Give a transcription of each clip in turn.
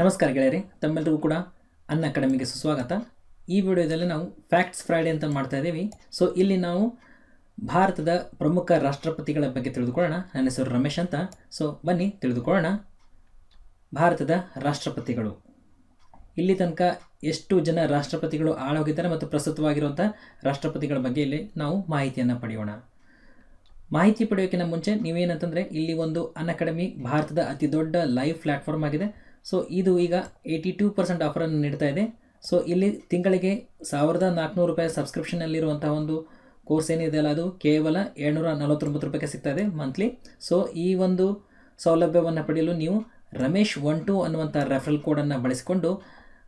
ನಮಸ್ಕಾರ ಗೆಳೆಯರಿ ತಮ್ಮೆಲ್ಲರಿಗೂ ಕೂಡ ಅನ್ನ ಅಕಾಡೆಮಿಗೆ ಸುಸ್ವಾಗತ ಈ ವಿಡಿಯೋದಲ್ಲಿ ನಾವು ಫ್ಯಾಕ್ಟ್ಸ್ ಫ್ರೈಡೆ ಅಂತ ಮಾಡ್ತಾ ಇದ್ದೀವಿ ಸೊ ಇಲ್ಲಿ ನಾವು ಭಾರತದ ಪ್ರಮುಖ ರಾಷ್ಟ್ರಪತಿಗಳ ಬಗ್ಗೆ ತಿಳಿದುಕೊಳ್ಳೋಣ ನನ್ನ ಹೆಸರು ರಮೇಶ್ ಅಂತ ಸೊ ಬನ್ನಿ ತಿಳಿದುಕೊಳ್ಳೋಣ ಭಾರತದ ರಾಷ್ಟ್ರಪತಿಗಳು ಇಲ್ಲಿ ತನಕ ಎಷ್ಟು ಜನ ರಾಷ್ಟ್ರಪತಿಗಳು ಆಳೋಗಿದ್ದಾರೆ ಮತ್ತು ಪ್ರಸ್ತುತವಾಗಿರುವಂಥ ರಾಷ್ಟ್ರಪತಿಗಳ ಬಗ್ಗೆ ಇಲ್ಲಿ ನಾವು ಮಾಹಿತಿಯನ್ನು ಪಡೆಯೋಣ ಮಾಹಿತಿ ಪಡೆಯೋಕ್ಕಿಂತ ಮುಂಚೆ ನೀವೇನಂತಂದರೆ ಇಲ್ಲಿ ಒಂದು ಅನ್ ಅಕಾಡೆಮಿ ಭಾರತದ ಅತಿ ದೊಡ್ಡ ಲೈವ್ ಪ್ಲ್ಯಾಟ್ಫಾರ್ಮ್ ಆಗಿದೆ ಸೊ ಇದು ಈಗ ಏಯ್ಟಿ ಟೂ ಪರ್ಸೆಂಟ್ ಆಫರನ್ನು ನೀಡ್ತಾ ಇದೆ ಸೊ ಇಲ್ಲಿ ತಿಂಗಳಿಗೆ ಸಾವಿರದ ನಾಲ್ಕುನೂರು ರೂಪಾಯಿ ಸಬ್ಸ್ಕ್ರಿಪ್ಷನಲ್ಲಿರುವಂಥ ಒಂದು ಕೋರ್ಸ್ ಏನಿದೆಯಲ್ಲ ಅದು ಕೇವಲ ಏಳ್ನೂರ ನಲವತ್ತೊಂಬತ್ತು ರೂಪಾಯಿಗೆ ಸಿಗ್ತಾ ಇದೆ ಮಂತ್ಲಿ ಸೊ ಈ ಒಂದು ಸೌಲಭ್ಯವನ್ನು ಪಡೆಯಲು ನೀವು ರಮೇಶ್ ಒನ್ ಟು ಅನ್ನುವಂಥ ರೆಫರಲ್ ಕೋಡನ್ನು ಬಳಸಿಕೊಂಡು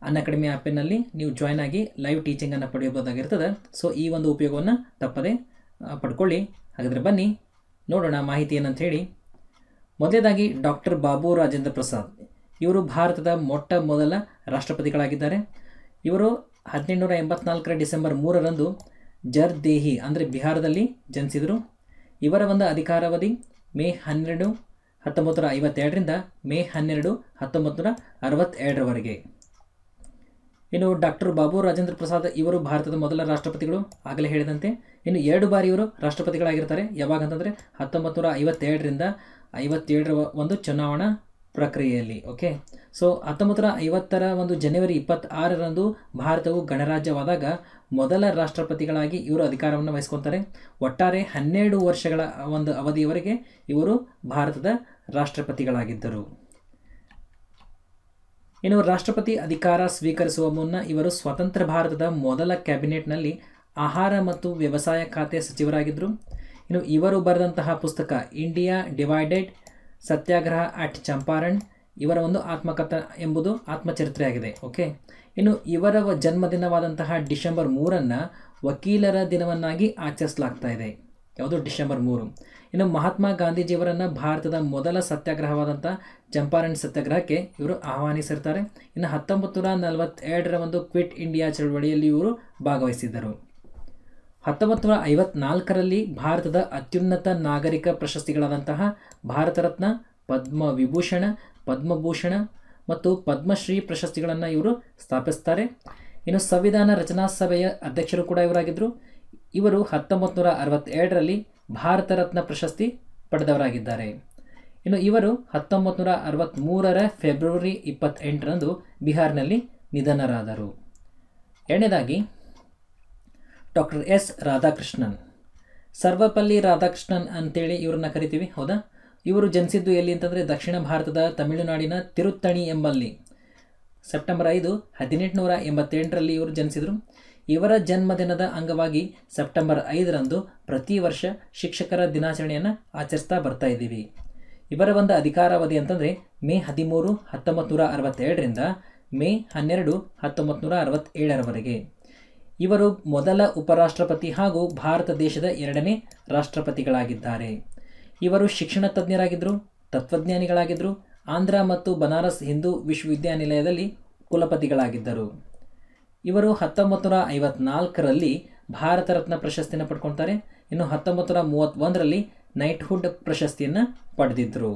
ಅನ್ ಅಕಾಡೆಮಿ ಆ್ಯಪಿನಲ್ಲಿ ನೀವು ಜಾಯ್ನ್ ಆಗಿ ಲೈವ್ ಟೀಚಿಂಗನ್ನು ಪಡೆಯಬಹುದಾಗಿರ್ತದೆ ಸೊ ಈ ಒಂದು ಉಪಯೋಗವನ್ನು ತಪ್ಪದೆ ಪಡ್ಕೊಳ್ಳಿ ಹಾಗಾದರೆ ಬನ್ನಿ ನೋಡೋಣ ಮಾಹಿತಿ ಏನಂತ ಹೇಳಿ ಮೊದಲೇದಾಗಿ ಡಾಕ್ಟರ್ ಬಾಬು ರಾಜೇಂದ್ರ ಪ್ರಸಾದ್ ಇವರು ಭಾರತದ ಮೊಟ್ಟ ಮೊದಲ ರಾಷ್ಟ್ರಪತಿಗಳಾಗಿದ್ದಾರೆ ಇವರು ಹದಿನೆಂಟುನೂರ ಎಂಬತ್ನಾಲ್ಕರ ಡಿಸೆಂಬರ್ ಮೂರರಂದು ದೇಹಿ ಅಂದರೆ ಬಿಹಾರದಲ್ಲಿ ಜನಿಸಿದರು ಇವರ ಒಂದು ಅಧಿಕಾರಾವಧಿ ಮೇ ಹನ್ನೆರಡು ಹತ್ತೊಂಬತ್ತು ನೂರ ಐವತ್ತೆರಡರಿಂದ ಮೇ ಹನ್ನೆರಡು ಹತ್ತೊಂಬತ್ತು ನೂರ ಅರವತ್ತೆರಡರವರೆಗೆ ಇನ್ನು ಡಾಕ್ಟರ್ ಬಾಬು ರಾಜೇಂದ್ರ ಪ್ರಸಾದ್ ಇವರು ಭಾರತದ ಮೊದಲ ರಾಷ್ಟ್ರಪತಿಗಳು ಆಗಲೇ ಹೇಳಿದಂತೆ ಇನ್ನು ಎರಡು ಬಾರಿ ಇವರು ರಾಷ್ಟ್ರಪತಿಗಳಾಗಿರ್ತಾರೆ ಯಾವಾಗ ಅಂತಂದರೆ ಹತ್ತೊಂಬತ್ತು ನೂರ ಐವತ್ತೆರಡರಿಂದ ಐವತ್ತೇಳರ ಒಂದು ಚುನಾವಣಾ ಪ್ರಕ್ರಿಯೆಯಲ್ಲಿ ಓಕೆ ಸೊ ಹತ್ತೊಂಬತ್ತರ ಐವತ್ತರ ಒಂದು ಜನವರಿ ಇಪ್ಪತ್ತಾರರಂದು ಭಾರತವು ಗಣರಾಜ್ಯವಾದಾಗ ಮೊದಲ ರಾಷ್ಟ್ರಪತಿಗಳಾಗಿ ಇವರು ಅಧಿಕಾರವನ್ನು ವಹಿಸ್ಕೊತಾರೆ ಒಟ್ಟಾರೆ ಹನ್ನೆರಡು ವರ್ಷಗಳ ಒಂದು ಅವಧಿಯವರೆಗೆ ಇವರು ಭಾರತದ ರಾಷ್ಟ್ರಪತಿಗಳಾಗಿದ್ದರು ಇನ್ನು ರಾಷ್ಟ್ರಪತಿ ಅಧಿಕಾರ ಸ್ವೀಕರಿಸುವ ಮುನ್ನ ಇವರು ಸ್ವತಂತ್ರ ಭಾರತದ ಮೊದಲ ಕ್ಯಾಬಿನೆಟ್ನಲ್ಲಿ ಆಹಾರ ಮತ್ತು ವ್ಯವಸಾಯ ಖಾತೆ ಸಚಿವರಾಗಿದ್ದರು ಇನ್ನು ಇವರು ಬರೆದಂತಹ ಪುಸ್ತಕ India divided Satyagraha at Champaran ಇವರ ಒಂದು ಆತ್ಮಕಥ ಎಂಬುದು ಆತ್ಮಚರಿತ್ರೆಯಾಗಿದೆ ಓಕೆ ಇನ್ನು ಇವರ ಜನ್ಮದಿನವಾದಂತಹ ಡಿಸೆಂಬರ್ ಮೂರನ್ನು ವಕೀಲರ ದಿನವನ್ನಾಗಿ ಆಚರಿಸಲಾಗ್ತಾ ಇದೆ ಯಾವುದು ಡಿಸೆಂಬರ್ ಮೂರು ಇನ್ನು ಮಹಾತ್ಮ ಗಾಂಧೀಜಿಯವರನ್ನು ಭಾರತದ ಮೊದಲ ಸತ್ಯಾಗ್ರಹವಾದಂಥ ಚಂಪಾರಣ್ ಸತ್ಯಾಗ್ರಹಕ್ಕೆ ಇವರು ಆಹ್ವಾನಿಸಿರ್ತಾರೆ ಇನ್ನು ಹತ್ತೊಂಬತ್ತು ನೂರ ನಲವತ್ತೆರಡರ ಒಂದು ಕ್ವಿಟ್ ಇಂಡಿಯಾ ಚಳವಳಿಯಲ್ಲಿ ಇವರು ಭಾಗವಹಿಸಿದ್ದರು ಹತ್ತೊಂಬತ್ತು ನೂರ ಐವತ್ನಾಲ್ಕರಲ್ಲಿ ಭಾರತದ ಅತ್ಯುನ್ನತ ನಾಗರಿಕ ಪ್ರಶಸ್ತಿಗಳಾದಂತಹ ಭಾರತ ರತ್ನ ಪದ್ಮ ವಿಭೂಷಣ ಪದ್ಮಭೂಷಣ ಮತ್ತು ಪದ್ಮಶ್ರೀ ಪ್ರಶಸ್ತಿಗಳನ್ನು ಇವರು ಸ್ಥಾಪಿಸ್ತಾರೆ ಇನ್ನು ಸಂವಿಧಾನ ರಚನಾ ಸಭೆಯ ಅಧ್ಯಕ್ಷರು ಕೂಡ ಇವರಾಗಿದ್ದರು ಇವರು ಹತ್ತೊಂಬತ್ತು ನೂರ ಅರವತ್ತೆರಡರಲ್ಲಿ ಭಾರತ ರತ್ನ ಪ್ರಶಸ್ತಿ ಪಡೆದವರಾಗಿದ್ದಾರೆ ಇನ್ನು ಇವರು ಹತ್ತೊಂಬತ್ತು ನೂರ ಅರವತ್ತ್ಮೂರರ ಫೆಬ್ರವರಿ ಇಪ್ಪತ್ತೆಂಟರಂದು ಬಿಹಾರ್ನಲ್ಲಿ ನಿಧನರಾದರು ಎರಡನೇದಾಗಿ ಡಾಕ್ಟರ್ ಎಸ್ ರಾಧಾಕೃಷ್ಣನ್ ಸರ್ವಪಲ್ಲಿ ರಾಧಾಕೃಷ್ಣನ್ ಅಂತೇಳಿ ಇವ್ರನ್ನ ಕರಿತೀವಿ ಹೌದಾ ಇವರು ಜನಿಸಿದ್ದು ಎಲ್ಲಿ ಅಂತಂದರೆ ದಕ್ಷಿಣ ಭಾರತದ ತಮಿಳುನಾಡಿನ ತಿರುತ್ತಣಿ ಎಂಬಲ್ಲಿ ಸೆಪ್ಟೆಂಬರ್ ಐದು ಹದಿನೆಂಟುನೂರ ಎಂಬತ್ತೆಂಟರಲ್ಲಿ ಇವರು ಜನಿಸಿದರು ಇವರ ಜನ್ಮದಿನದ ಅಂಗವಾಗಿ ಸೆಪ್ಟೆಂಬರ್ ಐದರಂದು ಪ್ರತಿ ವರ್ಷ ಶಿಕ್ಷಕರ ದಿನಾಚರಣೆಯನ್ನು ಆಚರಿಸ್ತಾ ಬರ್ತಾ ಇದ್ದೀವಿ ಇವರ ಒಂದು ಅಧಿಕಾರಾವಧಿ ಅಂತಂದರೆ ಮೇ ಹದಿಮೂರು ಹತ್ತೊಂಬತ್ತು ನೂರ ಅರವತ್ತೆರಡರಿಂದ ಮೇ ಹನ್ನೆರಡು ಹತ್ತೊಂಬತ್ತು ನೂರ ಅರವತ್ತೇಳರವರೆಗೆ ಇವರು ಮೊದಲ ಉಪರಾಷ್ಟ್ರಪತಿ ಹಾಗೂ ಭಾರತ ದೇಶದ ಎರಡನೇ ರಾಷ್ಟ್ರಪತಿಗಳಾಗಿದ್ದಾರೆ ಇವರು ಶಿಕ್ಷಣ ತಜ್ಞರಾಗಿದ್ದರು ತತ್ವಜ್ಞಾನಿಗಳಾಗಿದ್ದರು ಆಂಧ್ರ ಮತ್ತು ಬನಾರಸ್ ಹಿಂದೂ ವಿಶ್ವವಿದ್ಯಾನಿಲಯದಲ್ಲಿ ಕುಲಪತಿಗಳಾಗಿದ್ದರು ಇವರು ಹತ್ತೊಂಬತ್ತು ನೂರ ಐವತ್ನಾಲ್ಕರಲ್ಲಿ ಭಾರತ ರತ್ನ ಪ್ರಶಸ್ತಿಯನ್ನು ಪಡ್ಕೊಳ್ತಾರೆ ಇನ್ನು ಹತ್ತೊಂಬತ್ತು ನೂರ ಮೂವತ್ತೊಂದರಲ್ಲಿ ನೈಟ್ಹುಡ್ ಪ್ರಶಸ್ತಿಯನ್ನು ಪಡೆದಿದ್ದರು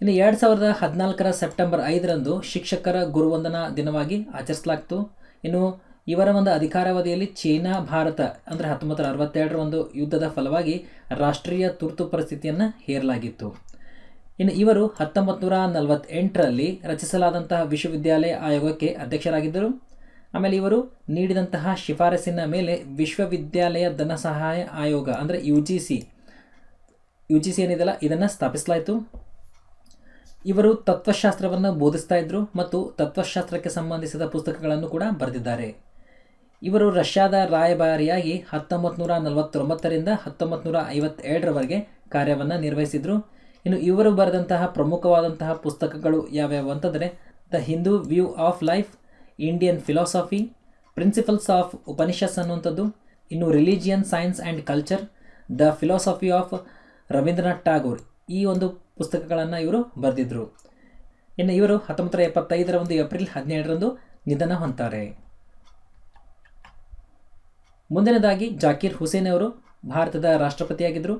ಇನ್ನು ಎರಡು ಸಾವಿರದ ಹದಿನಾಲ್ಕರ ಸೆಪ್ಟೆಂಬರ್ ಐದರಂದು ಶಿಕ್ಷಕರ ಗುರುವಂದನಾ ದಿನವಾಗಿ ಆಚರಿಸಲಾಗ್ತು ಇನ್ನು ಇವರ ಒಂದು ಅಧಿಕಾರಾವಧಿಯಲ್ಲಿ ಚೀನಾ ಭಾರತ ಅಂದರೆ ಹತ್ತೊಂಬತ್ತು ಅರವತ್ತೆರಡರ ಒಂದು ಯುದ್ಧದ ಫಲವಾಗಿ ರಾಷ್ಟ್ರೀಯ ತುರ್ತು ಪರಿಸ್ಥಿತಿಯನ್ನು ಹೇರಲಾಗಿತ್ತು ಇನ್ನು ಇವರು ಹತ್ತೊಂಬತ್ತು ನೂರ ನಲವತ್ತೆಂಟರಲ್ಲಿ ರಚಿಸಲಾದಂತಹ ವಿಶ್ವವಿದ್ಯಾಲಯ ಆಯೋಗಕ್ಕೆ ಅಧ್ಯಕ್ಷರಾಗಿದ್ದರು ಆಮೇಲೆ ಇವರು ನೀಡಿದಂತಹ ಶಿಫಾರಸಿನ ಮೇಲೆ ವಿಶ್ವವಿದ್ಯಾಲಯ ಧನ ಸಹಾಯ ಆಯೋಗ ಅಂದರೆ U G C U G C ಏನಿದೆಲ್ಲ ಇದನ್ನು ಸ್ಥಾಪಿಸಲಾಯಿತು ಇವರು ತತ್ವಶಾಸ್ತ್ರವನ್ನು ಬೋಧಿಸ್ತಾ ಇದ್ದರು ಮತ್ತು ತತ್ವಶಾಸ್ತ್ರಕ್ಕೆ ಸಂಬಂಧಿಸಿದ ಪುಸ್ತಕಗಳನ್ನು ಕೂಡ ಬರೆದಿದ್ದಾರೆ ಇವರು ರಷ್ಯಾದ ರಾಯಭಾರಿಯಾಗಿ ಹತ್ತೊಂಬತ್ತು ನೂರ ನಲವತ್ತೊಂಬತ್ತರಿಂದ ಹತ್ತೊಂಬತ್ತು ನೂರ ಐವತ್ತೆರಡರವರೆಗೆ ಕಾರ್ಯವನ್ನು ನಿರ್ವಹಿಸಿದರು ಇನ್ನು ಇವರು ಬರೆದಂತಹ ಪ್ರಮುಖವಾದಂತಹ ಪುಸ್ತಕಗಳು ಯಾವ್ಯಾವು ಅಂತಂದರೆ the Hindu view of life Indian philosophy principles of Upanishads ಅನ್ನುವಂಥದ್ದು ಇನ್ನು religion science and culture the philosophy of Rabindranath Tagore ಈ ಒಂದು ಪುಸ್ತಕಗಳನ್ನು ಇವರು ಬರೆದಿದ್ರು ಇನ್ನು ಇವರು ಹತ್ತೊಂಬತ್ತರ ಎಪ್ಪತ್ತೈದರ ಒಂದು ಏಪ್ರಿಲ್ ಹದಿನೇಳರಂದು ನಿಧನ ಹೊಂತಾರೆ ಮುಂದಿನದಾಗಿ ಜಾಕೀರ್ ಹುಸೇನ್ ಅವರು ಭಾರತದ ರಾಷ್ಟ್ರಪತಿಯಾಗಿದ್ದರು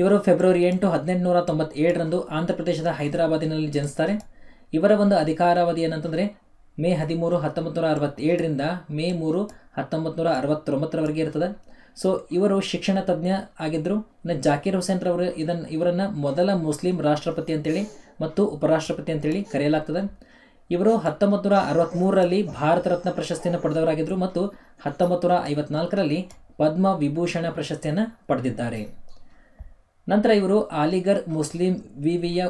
ಇವರು ಫೆಬ್ರವರಿ ಎಂಟು ಹದಿನೆಂಟುನೂರ ತೊಂಬತ್ತೇಳರಂದು ಆಂಧ್ರಪ್ರದೇಶದ ಹೈದರಾಬಾದಿನಲ್ಲಿ ಜನಿಸ್ತಾರೆ ಇವರ ಒಂದು ಅಧಿಕಾರಾವಧಿ ಏನಂತಂದರೆ ಮೇ ಹದಿಮೂರು ಹತ್ತೊಂಬತ್ತು ನೂರ ಅರವತ್ತೇಳರಿಂದ ಮೇ ಮೂರು ಹತ್ತೊಂಬತ್ತು ನೂರ ಅರವತ್ತೊಂಬತ್ತರವರೆಗೆ ಇರ್ತದೆ ಸೊ ಇವರು ಶಿಕ್ಷಣ ತಜ್ಞ ಆಗಿದ್ದರು ನ ಜಾಕೀರ್ ಹುಸೇನ್ ಇದನ್ನು ಇವರನ್ನು ಮೊದಲ ಮುಸ್ಲಿಂ ರಾಷ್ಟ್ರಪತಿ ಅಂತೇಳಿ ಮತ್ತು ಉಪರಾಷ್ಟ್ರಪತಿ ಅಂತೇಳಿ ಕರೆಯಲಾಗ್ತದೆ ಇವರು ಹತ್ತೊಂಬತ್ತು ನೂರ ಅರವತ್ತ್ಮೂರರಲ್ಲಿ ಭಾರತ ರತ್ನ ಪ್ರಶಸ್ತಿಯನ್ನು ಪಡೆದವರಾಗಿದ್ದರು ಮತ್ತು ಹತ್ತೊಂಬತ್ತು ನೂರ ಐವತ್ನಾಲ್ಕರಲ್ಲಿ ಪದ್ಮ ವಿಭೂಷಣ ಪ್ರಶಸ್ತಿಯನ್ನು ಪಡೆದಿದ್ದಾರೆ ನಂತರ ಇವರು ಆಲಿಗರ್ ಮುಸ್ಲಿಂ ವಿವಿಯ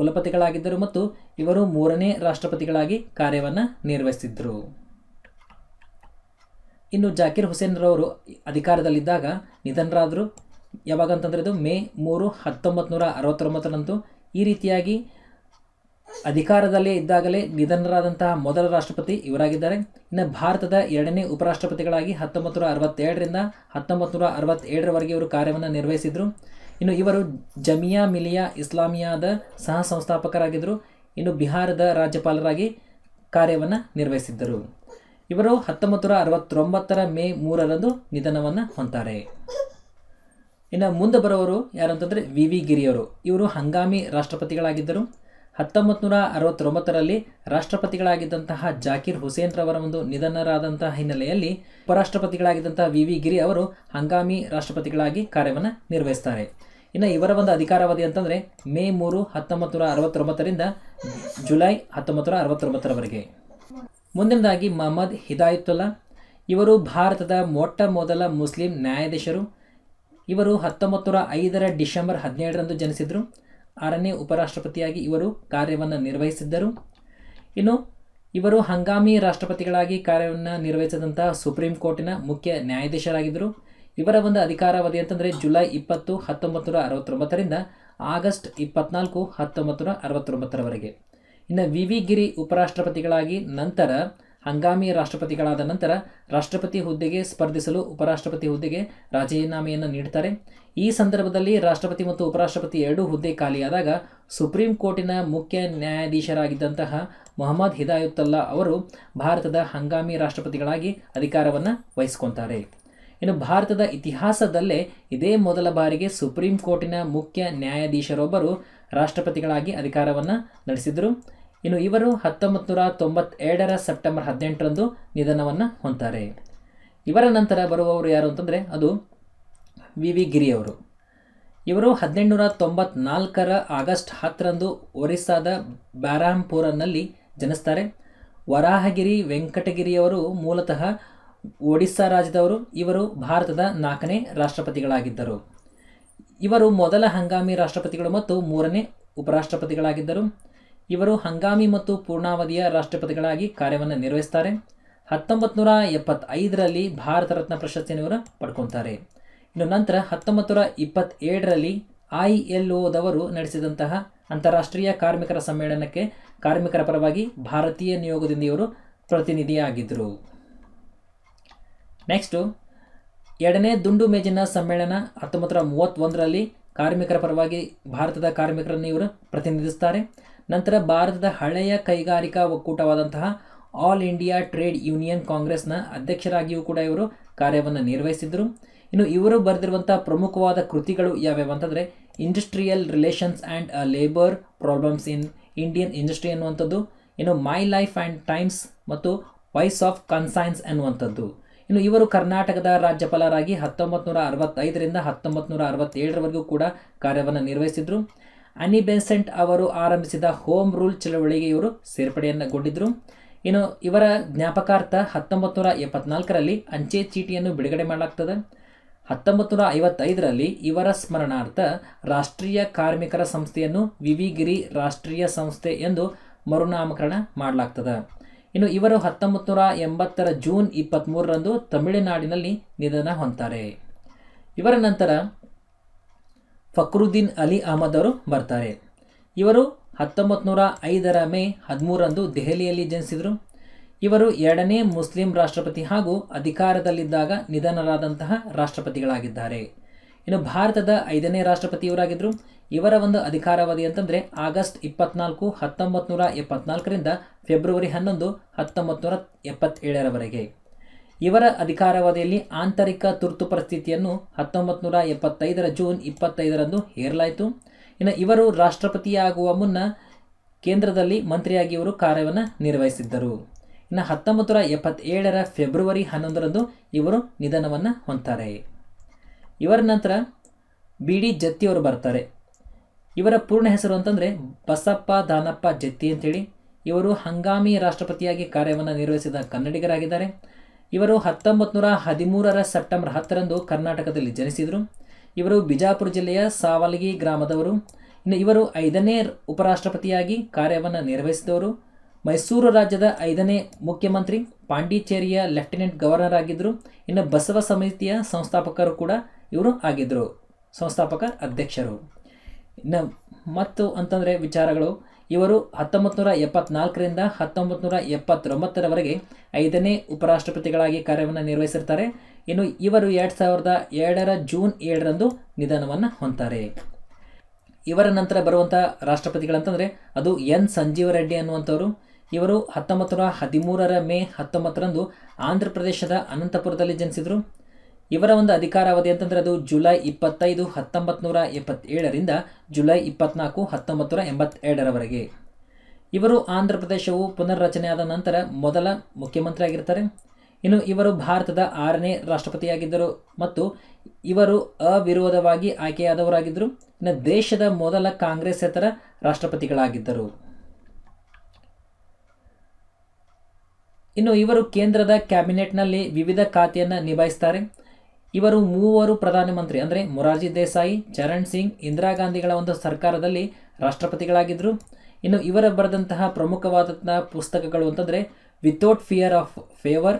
ಕುಲಪತಿಗಳಾಗಿದ್ದರು ಮತ್ತು ಇವರು ಮೂರನೇ ರಾಷ್ಟ್ರಪತಿಗಳಾಗಿ ಕಾರ್ಯವನ್ನು ನಿರ್ವಹಿಸಿದ್ದರು ಇನ್ನು ಜಾಕೀರ್ ಹುಸೇನ್ರವರು ಅಧಿಕಾರದಲ್ಲಿದ್ದಾಗ ನಿಧನರಾದರು ಯಾವಾಗ ಅಂತಂದರೆ ಇದು ಮೇ ಮೂರು ಹತ್ತೊಂಬತ್ತು ನೂರ ಈ ರೀತಿಯಾಗಿ ಅಧಿಕಾರದಲ್ಲೇ ಇದ್ದಾಗಲೇ ನಿಧನರಾದಂತಹ ಮೊದಲ ರಾಷ್ಟ್ರಪತಿ ಇವರಾಗಿದ್ದಾರೆ ಇನ್ನು ಭಾರತದ ಎರಡನೇ ಉಪರಾಷ್ಟ್ರಪತಿಗಳಾಗಿ ಹತ್ತೊಂಬತ್ತು ನೂರ ಅರವತ್ತೇಳರಿಂದ ಹತ್ತೊಂಬತ್ತು ನೂರ ಅರವತ್ತೇಳರವರೆಗೆ ಇವರು ಕಾರ್ಯವನ್ನು ನಿರ್ವಹಿಸಿದರು ಇನ್ನು ಇವರು ಜಮಿಯಾ ಮಿಲಿಯಾ ಇಸ್ಲಾಮಿಯಾದ ಸಹ ಸಂಸ್ಥಾಪಕರಾಗಿದ್ದರು ಇನ್ನು ಬಿಹಾರದ ರಾಜ್ಯಪಾಲರಾಗಿ ಕಾರ್ಯವನ್ನು ನಿರ್ವಹಿಸಿದ್ದರು ಇವರು ಹತ್ತೊಂಬತ್ತು ನೂರ ಅರವತ್ತೊಂಬತ್ತರ ಮೇ ಮೂರರಂದು ನಿಧನವನ್ನು ಹೊಂತಾರೆ ಇನ್ನು ಮುಂದೆ ಬರುವವರು ಯಾರು ಅಂತಂದರೆ ವಿ ವಿ ಗಿರಿಯವರು ಇವರು ಹಂಗಾಮಿ ರಾಷ್ಟ್ರಪತಿಗಳಾಗಿದ್ದರು ಹತ್ತೊಂಬತ್ತು ನೂರ ಅರವತ್ತೊಂಬತ್ತರಲ್ಲಿ ರಾಷ್ಟ್ರಪತಿಗಳಾಗಿದ್ದಂತಹ ಜಾಕೀರ್ ಹುಸೇನ್ ರವರ ಒಂದು ನಿಧನರಾದಂತಹ ಹಿನ್ನೆಲೆಯಲ್ಲಿ ಉಪರಾಷ್ಟ್ರಪತಿಗಳಾಗಿದ್ದಂತಹ ವಿ ವಿ ಗಿರಿ ಅವರು ಹಂಗಾಮಿ ರಾಷ್ಟ್ರಪತಿಗಳಾಗಿ ಕಾರ್ಯವನ್ನು ನಿರ್ವಹಿಸ್ತಾರೆ ಇನ್ನು ಇವರ ಒಂದು ಅಧಿಕಾರಾವಧಿ ಅಂತಂದರೆ ಮೇ ಮೂರು ಹತ್ತೊಂಬತ್ತು ನೂರ ಅರವತ್ತೊಂಬತ್ತರಿಂದ ಜುಲೈ ಹತ್ತೊಂಬತ್ತು ನೂರ ಅರವತ್ತೊಂಬತ್ತರವರೆಗೆ ಮುಂದಿನದಾಗಿ ಮೊಹಮ್ಮದ್ ಹಿದಾಯತುಲ್ಲಾ ಇವರು ಭಾರತದ ಮೊಟ್ಟ ಮೊದಲ ಮುಸ್ಲಿಂ ನ್ಯಾಯಾಧೀಶರು ಇವರು ಹತ್ತೊಂಬತ್ತು ನೂರ ಐದರ ಡಿಸೆಂಬರ್ ಹದಿನೇಳರಂದು ಜನಿಸಿದರು ಆರನೇ ಉಪರಾಷ್ಟ್ರಪತಿಯಾಗಿ ಇವರು ಕಾರ್ಯವನ್ನು ನಿರ್ವಹಿಸಿದ್ದರು ಇನ್ನು ಇವರು ಹಂಗಾಮಿ ರಾಷ್ಟ್ರಪತಿಗಳಾಗಿ ಕಾರ್ಯವನ್ನು ನಿರ್ವಹಿಸಿದಂತಹ ಸುಪ್ರೀಂ ಕೋರ್ಟಿನ ಮುಖ್ಯ ನ್ಯಾಯಾಧೀಶರಾಗಿದ್ದರು ಇವರ ಒಂದು ಅಧಿಕಾರಾವಧಿ ಅಂತಂದರೆ ಜುಲೈ ಇಪ್ಪತ್ತು ಹತ್ತೊಂಬತ್ತು ನೂರ ಅರವತ್ತೊಂಬತ್ತರಿಂದ ಆಗಸ್ಟ್ ಇಪ್ಪತ್ನಾಲ್ಕು ಹತ್ತೊಂಬತ್ತು ನೂರ ಅರವತ್ತೊಂಬತ್ತರವರೆಗೆ ಇನ್ನು ವಿ ವಿ ಗಿರಿ ಉಪರಾಷ್ಟ್ರಪತಿಗಳಾಗಿ ನಂತರ ಹಂಗಾಮಿ ರಾಷ್ಟ್ರಪತಿಗಳಾದ ನಂತರ ರಾಷ್ಟ್ರಪತಿ ಹುದ್ದೆಗೆ ಸ್ಪರ್ಧಿಸಲು ಉಪರಾಷ್ಟ್ರಪತಿ ಹುದ್ದೆಗೆ ರಾಜೀನಾಮೆಯನ್ನು ನೀಡ್ತಾರೆ ಈ ಸಂದರ್ಭದಲ್ಲಿ ರಾಷ್ಟ್ರಪತಿ ಮತ್ತು ಉಪರಾಷ್ಟ್ರಪತಿ ಎರಡೂ ಹುದ್ದೆ ಖಾಲಿಯಾದಾಗ ಸುಪ್ರೀಂ ಕೋರ್ಟಿನ ಮುಖ್ಯ ನ್ಯಾಯಾಧೀಶರಾಗಿದ್ದಂತಹ ಮೊಹಮ್ಮದ್ ಹಿದಾಯುತ್ತಲ್ಲಾ ಅವರು ಭಾರತದ ಹಂಗಾಮಿ ರಾಷ್ಟ್ರಪತಿಗಳಾಗಿ ಅಧಿಕಾರವನ್ನು ವಹಿಸ್ಕೊತಾರೆ ಇನ್ನು ಭಾರತದ ಇತಿಹಾಸದಲ್ಲೇ ಇದೇ ಮೊದಲ ಬಾರಿಗೆ ಸುಪ್ರೀಂ ಕೋರ್ಟಿನ ಮುಖ್ಯ ನ್ಯಾಯಾಧೀಶರೊಬ್ಬರು ರಾಷ್ಟ್ರಪತಿಗಳಾಗಿ ಅಧಿಕಾರವನ್ನು ನಡೆಸಿದರು ಇನ್ನು ಇವರು ಹತ್ತೊಂಬತ್ತು ನೂರ ತೊಂಬತ್ತೆರಡರ ಸೆಪ್ಟೆಂಬರ್ ಹದಿನೆಂಟರಂದು ನಿಧನವನ್ನು ಹೊಂತಾರೆ ಇವರ ನಂತರ ಬರುವವರು ಯಾರು ಅಂತಂದರೆ ಅದು ವಿ ವಿ ಗಿರಿಯವರು ಇವರು ಹದಿನೆಂಟುನೂರ ತೊಂಬತ್ನಾಲ್ಕರ ಆಗಸ್ಟ್ ಹತ್ತರಂದು ಒರಿಸ್ಸಾದ ಬ್ಯಾರಾಂಪುರನಲ್ಲಿ ಜನಿಸ್ತಾರೆ ವರಾಹಗಿರಿ ವೆಂಕಟಗಿರಿಯವರು ಮೂಲತಃ ಒಡಿಸ್ಸಾ ರಾಜ್ಯದವರು ಇವರು ಭಾರತದ ನಾಲ್ಕನೇ ರಾಷ್ಟ್ರಪತಿಗಳಾಗಿದ್ದರು ಇವರು ಮೊದಲ ಹಂಗಾಮಿ ರಾಷ್ಟ್ರಪತಿಗಳು ಮತ್ತು ಮೂರನೇ ಉಪರಾಷ್ಟ್ರಪತಿಗಳಾಗಿದ್ದರು ಇವರು ಹಂಗಾಮಿ ಮತ್ತು ಪೂರ್ಣಾವಧಿಯ ರಾಷ್ಟ್ರಪತಿಗಳಾಗಿ ಕಾರ್ಯವನ್ನು ನಿರ್ವಹಿಸ್ತಾರೆ ಹತ್ತೊಂಬತ್ತು ನೂರ ಎಪ್ಪತ್ತೈದರಲ್ಲಿ ಭಾರತ ರತ್ನ ಪ್ರಶಸ್ತಿಯನ್ನು ಇವರು ಪಡ್ಕೊತಾರೆ ಇನ್ನು ನಂತರ ಹತ್ತೊಂಬತ್ತು ನೂರ ಇಪ್ಪತ್ತೇಳರಲ್ಲಿ ಐ ಎಲ್ ಒದವರು ನಡೆಸಿದಂತಹ ಅಂತಾರಾಷ್ಟ್ರೀಯ ಕಾರ್ಮಿಕರ ಸಮ್ಮೇಳನಕ್ಕೆ ಕಾರ್ಮಿಕರ ಪರವಾಗಿ ಭಾರತೀಯ ನಿಯೋಗದಿಂದ ಇವರು ಪ್ರತಿನಿಧಿಯಾಗಿದ್ದರು ನೆಕ್ಸ್ಟು ಎರಡನೇ ದುಂಡು ಮೇಜಿನ ಸಮ್ಮೇಳನ ಹತ್ತೊಂಬತ್ತು ನೂರ ಮೂವತ್ತೊಂದರಲ್ಲಿ ಕಾರ್ಮಿಕರ ಪರವಾಗಿ ಭಾರತದ ಕಾರ್ಮಿಕರನ್ನು ಇವರು ಪ್ರತಿನಿಧಿಸ್ತಾರೆ ನಂತರ ಭಾರತದ ಹಳೆಯ ಕೈಗಾರಿಕಾ ಒಕ್ಕೂಟವಾದಂತಹ ಆಲ್ ಇಂಡಿಯಾ ಟ್ರೇಡ್ ಯೂನಿಯನ್ ಕಾಂಗ್ರೆಸ್ನ ಅಧ್ಯಕ್ಷರಾಗಿಯೂ ಕೂಡ ಇವರು ಕಾರ್ಯವನ್ನು ನಿರ್ವಹಿಸಿದರು ಇನ್ನು ಇವರು ಬರೆದಿರುವಂಥ ಪ್ರಮುಖವಾದ ಕೃತಿಗಳು ಯಾವ್ಯಾವ ಅಂತಂದರೆ industrial relations and labour problems in Indian industry ಅನ್ನುವಂಥದ್ದು ಇನ್ನು ಮೈ ಲೈಫ್ ಆ್ಯಂಡ್ ಟೈಮ್ಸ್ ಮತ್ತು ವಾಯ್ಸ್ ಆಫ್ ಕನ್ಸೈನ್ಸ್ ಅನ್ನುವಂಥದ್ದು ಇನ್ನು ಇವರು ಕರ್ನಾಟಕದ ರಾಜ್ಯಪಾಲರಾಗಿ ಹತ್ತೊಂಬತ್ತು ನೂರ ಅರವತ್ತೈದರಿಂದ ಹತ್ತೊಂಬತ್ತು ನೂರ ಅರವತ್ತೇಳರವರೆಗೂ ಕೂಡ ಕಾರ್ಯವನ್ನು ನಿರ್ವಹಿಸಿದರು ಅನಿ ಬೆನ್ಸೆಂಟ್ ಅವರು ಆರಂಭಿಸಿದ ಹೋಮ್ ರೂಲ್ ಚಳವಳಿಗೆ ಇವರು ಸೇರ್ಪಡೆಯನ್ನುಗೊಂಡಿದ್ದರು ಇನ್ನು ಇವರ ಜ್ಞಾಪಕಾರ್ಥ ಹತ್ತೊಂಬತ್ತು ನೂರ ಎಪ್ಪತ್ನಾಲ್ಕರಲ್ಲಿ ಅಂಚೆ ಚೀಟಿಯನ್ನು ಬಿಡುಗಡೆ ಮಾಡಲಾಗ್ತದೆ ಹತ್ತೊಂಬತ್ತು ನೂರ ಐವತ್ತೈದರಲ್ಲಿ ಇವರ ಸ್ಮರಣಾರ್ಥ ರಾಷ್ಟ್ರೀಯ ಕಾರ್ಮಿಕರ ಸಂಸ್ಥೆಯನ್ನು ವಿವಿಗಿರಿ ರಾಷ್ಟ್ರೀಯ ಸಂಸ್ಥೆ ಎಂದು ಮರುನಾಮಕರಣ ಮಾಡಲಾಗ್ತದೆ ಇನ್ನು ಇವರು ಹತ್ತೊಂಬತ್ತು ನೂರ ಎಂಬತ್ತರ ಜೂನ್ ಇಪ್ಪತ್ತ್ಮೂರರಂದು ತಮಿಳುನಾಡಿನಲ್ಲಿ ನಿಧನ ಹೊಂತಾರೆ ಇವರ ನಂತರ ಫಕ್ರುದ್ದೀನ್ ಅಲಿ ಅಹಮದ್ ಅವರು ಬರ್ತಾರೆ ಇವರು ಹತ್ತೊಂಬತ್ತು ನೂರ ಐದರ ಮೇ ಹದಿಮೂರಂದು ದೆಹಲಿಯಲ್ಲಿ ಜನಿಸಿದರು ಇವರು ಎರಡನೇ ಮುಸ್ಲಿಂ ರಾಷ್ಟ್ರಪತಿ ಹಾಗೂ ಅಧಿಕಾರದಲ್ಲಿದ್ದಾಗ ನಿಧನರಾದಂತಹ ರಾಷ್ಟ್ರಪತಿಗಳಾಗಿದ್ದಾರೆ ಇನ್ನು ಭಾರತದ ಐದನೇ ರಾಷ್ಟ್ರಪತಿ ಇವರಾಗಿದ್ದರು ಇವರ ಒಂದು ಅಧಿಕಾರಾವಧಿ ಅಂತಂದರೆ ಆಗಸ್ಟ್ ಇಪ್ಪತ್ನಾಲ್ಕು ಹತ್ತೊಂಬತ್ತು ನೂರ ಎಪ್ಪತ್ನಾಲ್ಕರಿಂದ ಫೆಬ್ರವರಿ ಹನ್ನೊಂದು ಹತ್ತೊಂಬತ್ತು ನೂರ ಎಪ್ಪತ್ತೇಳರವರೆಗೆ ಇವರ ಅಧಿಕಾರಾವಧಿಯಲ್ಲಿ ಆಂತರಿಕ ತುರ್ತು ಪರಿಸ್ಥಿತಿಯನ್ನು ಹತ್ತೊಂಬತ್ತು ನೂರ ಎಪ್ಪತ್ತೈದರ ಜೂನ್ ಇಪ್ಪತ್ತೈದರಂದು ಹೇರಲಾಯಿತು ಇನ್ನು ಇವರು ರಾಷ್ಟ್ರಪತಿಯಾಗುವ ಮುನ್ನ ಕೇಂದ್ರದಲ್ಲಿ ಮಂತ್ರಿಯಾಗಿ ಇವರು ಕಾರ್ಯವನ್ನು ನಿರ್ವಹಿಸಿದ್ದರು ಇನ್ನು ಹತ್ತೊಂಬತ್ತು ನೂರ ಎಪ್ಪತ್ತೇಳರ ಫೆಬ್ರವರಿ ಹನ್ನೊಂದರಂದು ಇವರು ನಿಧನವನ್ನು ಹೊಂದ್ತಾರೆ ಇವರ ನಂತರ ಬಿ ಡಿ ಜತ್ತಿಯವರು ಬರ್ತಾರೆ ಇವರ ಪೂರ್ಣ ಹೆಸರು ಅಂತಂದರೆ ಬಸಪ್ಪ ದಾನಪ್ಪ ಜತ್ತಿ ಅಂತೇಳಿ ಇವರು ಹಂಗಾಮಿ ರಾಷ್ಟ್ರಪತಿಯಾಗಿ ಕಾರ್ಯವನ್ನು ನಿರ್ವಹಿಸಿದ ಕನ್ನಡಿಗರಾಗಿದ್ದಾರೆ ಇವರು ಹತ್ತೊಂಬತ್ತು ನೂರ ಹದಿಮೂರರ ಸೆಪ್ಟೆಂಬರ್ ಹತ್ತರಂದು ಕರ್ನಾಟಕದಲ್ಲಿ ಜನಿಸಿದರು ಇವರು ಬಿಜಾಪುರ ಜಿಲ್ಲೆಯ ಸಾವಲಗಿ ಗ್ರಾಮದವರು ಇನ್ನು ಇವರು ಐದನೇ ಉಪರಾಷ್ಟ್ರಪತಿಯಾಗಿ ಕಾರ್ಯವನ್ನು ನಿರ್ವಹಿಸಿದವರು ಮೈಸೂರು ರಾಜ್ಯದ ಐದನೇ ಮುಖ್ಯಮಂತ್ರಿ ಪಾಂಡಿಚೇರಿಯ ಲೆಫ್ಟಿನೆಂಟ್ ಗವರ್ನರ್ ಆಗಿದ್ದರು ಇನ್ನು ಬಸವ ಸಮಿತಿಯ ಸಂಸ್ಥಾಪಕರು ಕೂಡ ಇವರು ಆಗಿದ್ದರು ಸಂಸ್ಥಾಪಕ ಅಧ್ಯಕ್ಷರು ಇನ್ನು ಮತ್ತು ಅಂತಂದರೆ ವಿಚಾರಗಳು ಇವರು ಹತ್ತೊಂಬತ್ತು ನೂರ ಎಪ್ಪತ್ನಾಲ್ಕರಿಂದ ಹತ್ತೊಂಬತ್ತು ನೂರ ಎಪ್ಪತ್ತೊಂಬತ್ತರವರೆಗೆ ಐದನೇ ಉಪರಾಷ್ಟ್ರಪತಿಗಳಾಗಿ ಕಾರ್ಯವನ್ನು ನಿರ್ವಹಿಸಿರ್ತಾರೆ ಇನ್ನು ಇವರು ಎರಡು ಸಾವಿರದ ಎರಡರ ಜೂನ್ ಏಳರಂದು ನಿಧನವನ್ನು ಹೊಂತಾರೆ ಇವರ ನಂತರ ಬರುವಂಥ ರಾಷ್ಟ್ರಪತಿಗಳಂತಂದರೆ ಅದು ಎನ್ ಸಂಜೀವ ರೆಡ್ಡಿ ಅನ್ನುವಂಥವರು ಇವರು ಹತ್ತೊಂಬತ್ತು ನೂರ ಹದಿಮೂರರ ಮೇ ಹತ್ತೊಂಬತ್ತರಂದು ಆಂಧ್ರ ಪ್ರದೇಶದ ಅನಂತಪುರದಲ್ಲಿ ಜನಿಸಿದರು ಇವರ ಒಂದು ಅಧಿಕಾರಾವಧಿ ಅಂತಂದ್ರೆ ಅದು ಜುಲೈ ಇಪ್ಪತ್ತೈದು ಹತ್ತೊಂಬತ್ತು ನೂರ ಎಪ್ಪತ್ತೇಳರಿಂದ ಜುಲೈ ಇಪ್ಪತ್ನಾಲ್ಕು ಹತ್ತೊಂಬತ್ತು ನೂರ ಇವರು ಆಂಧ್ರ ಪ್ರದೇಶವು ಪುನರ್ರಚನೆಯಾದ ನಂತರ ಮೊದಲ ಮುಖ್ಯಮಂತ್ರಿಯಾಗಿರ್ತಾರೆ ಇನ್ನು ಇವರು ಭಾರತದ ಆರನೇ ರಾಷ್ಟ್ರಪತಿಯಾಗಿದ್ದರು ಮತ್ತು ಇವರು ಅವಿರೋಧವಾಗಿ ಆಯ್ಕೆಯಾದವರಾಗಿದ್ದರು ಇನ್ನು ದೇಶದ ಮೊದಲ ಕಾಂಗ್ರೆಸ್ಸೇತರ ರಾಷ್ಟ್ರಪತಿಗಳಾಗಿದ್ದರು ಇನ್ನು ಇವರು ಕೇಂದ್ರದ ಕ್ಯಾಬಿನೆಟ್ನಲ್ಲಿ ವಿವಿಧ ಖಾತೆಯನ್ನು ನಿಭಾಯಿಸ್ತಾರೆ ಇವರು ಮೂವರು ಪ್ರಧಾನಮಂತ್ರಿ ಅಂದರೆ ಮೊರಾರ್ಜಿ ದೇಸಾಯಿ ಚರಣ್ ಸಿಂಗ್ ಇಂದಿರಾ ಗಾಂಧಿಗಳ ಒಂದು ಸರ್ಕಾರದಲ್ಲಿ ರಾಷ್ಟ್ರಪತಿಗಳಾಗಿದ್ದರು ಇನ್ನು ಇವರ ಬರೆದಂತಹ ಪ್ರಮುಖವಾದಂತಹ ಪುಸ್ತಕಗಳು ಅಂತಂದರೆ without fear of favour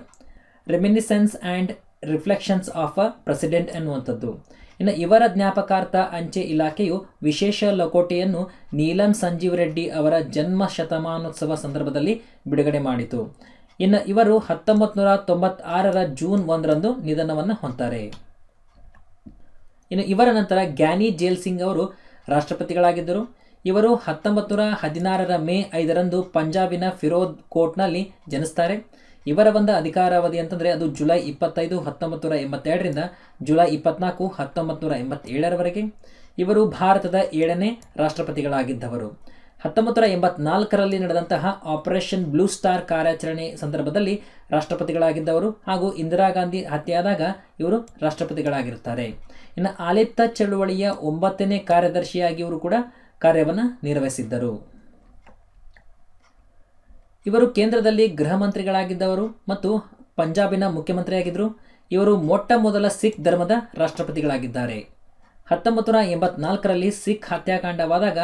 reminiscences and reflections of a president ಎನ್ನುವಂಥದ್ದು ಇನ್ನು ಇವರ ಜ್ಞಾಪಕಾರ್ಥ ಅಂಚೆ ಇಲಾಖೆಯು ವಿಶೇಷ ಲಕೋಟೆಯನ್ನು ನೀಲಂ ಸಂಜೀವ್ ರೆಡ್ಡಿ ಅವರ ಜನ್ಮ ಶತಮಾನೋತ್ಸವ ಸಂದರ್ಭದಲ್ಲಿ ಬಿಡುಗಡೆ ಮಾಡಿತು ಇನ್ನು ಇವರು ಹತ್ತೊಂಬತ್ತು ನೂರ ತೊಂಬತ್ತಾರರ ಜೂನ್ ಒಂದರಂದು ನಿಧನವನ್ನು ಹೊಂತಾರೆ ಇನ್ನು ಇವರ ನಂತರ ಗ್ಯಾನಿ ಜೇಲ್ ಸಿಂಗ್ ಅವರು ರಾಷ್ಟ್ರಪತಿಗಳಾಗಿದ್ದರು ಇವರು ಹತ್ತೊಂಬತ್ತು ನೂರ ಹದಿನಾರರ ಮೇ ಐದರಂದು ಪಂಜಾಬಿನ ಫಿರೋದ್ ಕೋರ್ಟ್ನಲ್ಲಿ ಜನಿಸ್ತಾರೆ ಇವರ ಬಂದ ಅಧಿಕಾರಾವಧಿ ಅಂತಂದರೆ ಅದು ಜುಲೈ ಇಪ್ಪತ್ತೈದು ಹತ್ತೊಂಬತ್ತು ನೂರ ಎಂಬತ್ತೆರಡರಿಂದ ಜುಲೈ ಇಪ್ಪತ್ನಾಲ್ಕು ಹತ್ತೊಂಬತ್ತು ನೂರ ಎಂಬತ್ತೇಳರವರೆಗೆ ಇವರು ಭಾರತದ ಏಳನೇ ರಾಷ್ಟ್ರಪತಿಗಳಾಗಿದ್ದವರು ಹತ್ತೊಂಬತ್ತು ಎಂಬತ್ನಾಲ್ಕರಲ್ಲಿ ನಡೆದಂತಹ ಆಪರೇಷನ್ ಬ್ಲೂ ಸ್ಟಾರ್ ಕಾರ್ಯಾಚರಣೆ ಸಂದರ್ಭದಲ್ಲಿ ರಾಷ್ಟ್ರಪತಿಗಳಾಗಿದ್ದವರು ಹಾಗೂ ಇಂದಿರಾ ಗಾಂಧಿ ಹತ್ಯೆಯಾದಾಗ ಇವರು ರಾಷ್ಟ್ರಪತಿಗಳಾಗಿರುತ್ತಾರೆ ಇನ್ನು ಆಲಿಪ್ತ ಚಳುವಳಿಯ ಒಂಬತ್ತನೇ ಕಾರ್ಯದರ್ಶಿಯಾಗಿ ಇವರು ಕೂಡ ಕಾರ್ಯವನ್ನು ನಿರ್ವಹಿಸಿದ್ದರು ಇವರು ಕೇಂದ್ರದಲ್ಲಿ ಗೃಹ ಮಂತ್ರಿಗಳಾಗಿದ್ದವರು ಮತ್ತು ಪಂಜಾಬಿನ ಮುಖ್ಯಮಂತ್ರಿಯಾಗಿದ್ದರು ಇವರು ಮೊಟ್ಟ ಮೊದಲ ಸಿಖ್ ಧರ್ಮದ ರಾಷ್ಟ್ರಪತಿಗಳಾಗಿದ್ದಾರೆ ಹತ್ತೊಂಬತ್ತು ನೂರ ಎಂಬತ್ನಾಲ್ಕರಲ್ಲಿ ಸಿಖ್ ಹತ್ಯಾಕಾಂಡವಾದಾಗ